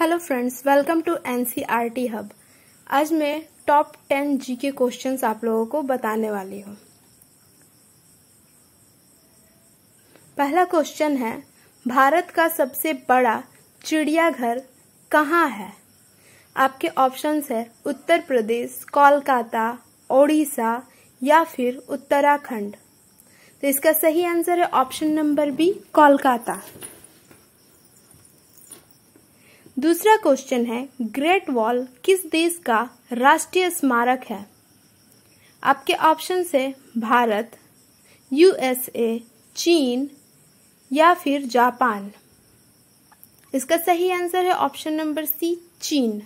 hello friends welcome to NCERT hub आज मैं top ten G के क्वेश्चन आप लोगों को बताने वाली हूँ पहला क्वेश्चन है भारत का सबसे बड़ा चिड़ियाघर कहाँ है आपके ऑप्शंस है उत्तर प्रदेश कोलकाता ओडिशा या फिर उत्तराखंड तो इसका सही आंसर है ऑप्शन नंबर बी कोलकाता दूसरा क्वेश्चन है ग्रेट वॉल किस देश का राष्ट्रीय स्मारक है आपके ऑप्शन है भारत यूएसए चीन या फिर जापान इसका सही आंसर है ऑप्शन नंबर सी चीन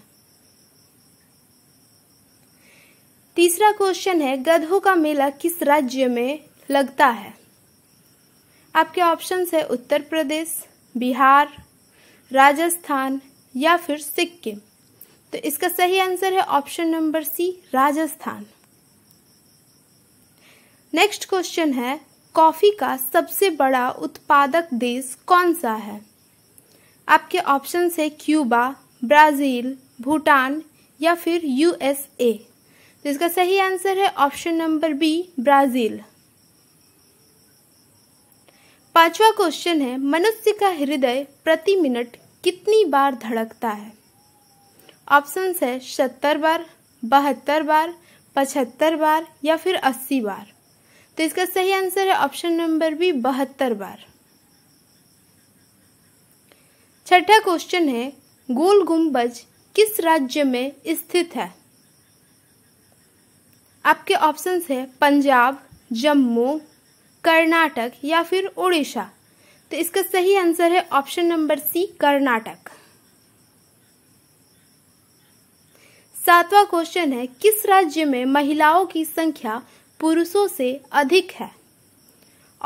तीसरा क्वेश्चन है गधों का मेला किस राज्य में लगता है आपके ऑप्शन है उत्तर प्रदेश बिहार राजस्थान या फिर सिक्किम तो इसका सही आंसर है option number C Rajasthan next question है कॉफी का सबसे बड़ा उत्पादक देश कौन सा है आपके ऑप्शन है क्यूबा ब्राजील भूटान या फिर यूएसए तो इसका सही आंसर है ऑप्शन नंबर बी ब्राजील पांचवा क्वेश्चन है मनुष्य का हृदय प्रति मिनट कितनी बार धड़कता है ऑप्शन है सत्तर बार बहत्तर बार पचहत्तर बार या फिर अस्सी बार तो इसका सही आंसर है ऑप्शन नंबर बी बहत्तर बार छठा क्वेश्चन है गोल गुम्बज किस राज्य में स्थित है आपके ऑप्शन है पंजाब जम्मू कर्नाटक या फिर उड़ीसा तो इसका सही आंसर है ऑप्शन नंबर सी कर्नाटक सातवां क्वेश्चन है किस राज्य में महिलाओं की संख्या पुरुषों से अधिक है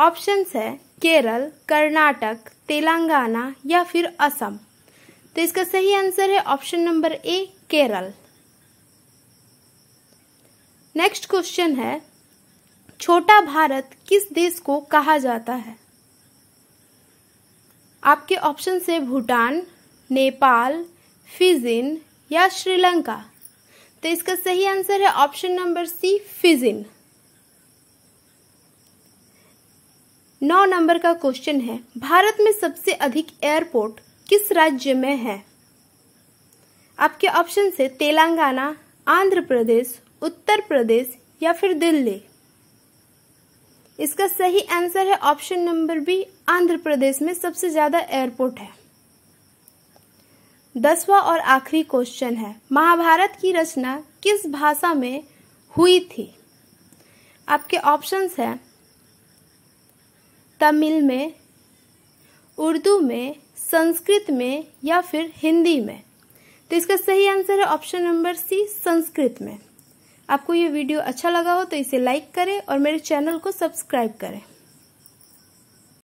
ऑप्शंस है केरल कर्नाटक तेलंगाना या फिर असम तो इसका सही आंसर है option number A Kerala next question है छोटा भारत किस देश को कहा जाता है आपके ऑप्शन से भूटान नेपाल फिजिन या श्रीलंका तो इसका सही आंसर है ऑप्शन नंबर सी फिजिन नौ नंबर का क्वेश्चन है भारत में सबसे अधिक एयरपोर्ट किस राज्य में है आपके ऑप्शन से तेलंगाना आंध्र प्रदेश उत्तर प्रदेश या फिर दिल्ली इसका सही आंसर है option number B Andhra Pradesh में सबसे ज्यादा एयरपोर्ट है दसवा और आखिरी क्वेश्चन है महाभारत की रचना किस भाषा में हुई थी आपके ऑप्शंस हैं तमिल में उर्दू में संस्कृत में या फिर हिंदी में तो इसका सही आंसर है ऑप्शन नंबर सी संस्कृत में आपको ये वीडियो अच्छा लगा हो तो इसे लाइक करें और मेरे चैनल को सब्सक्राइब करें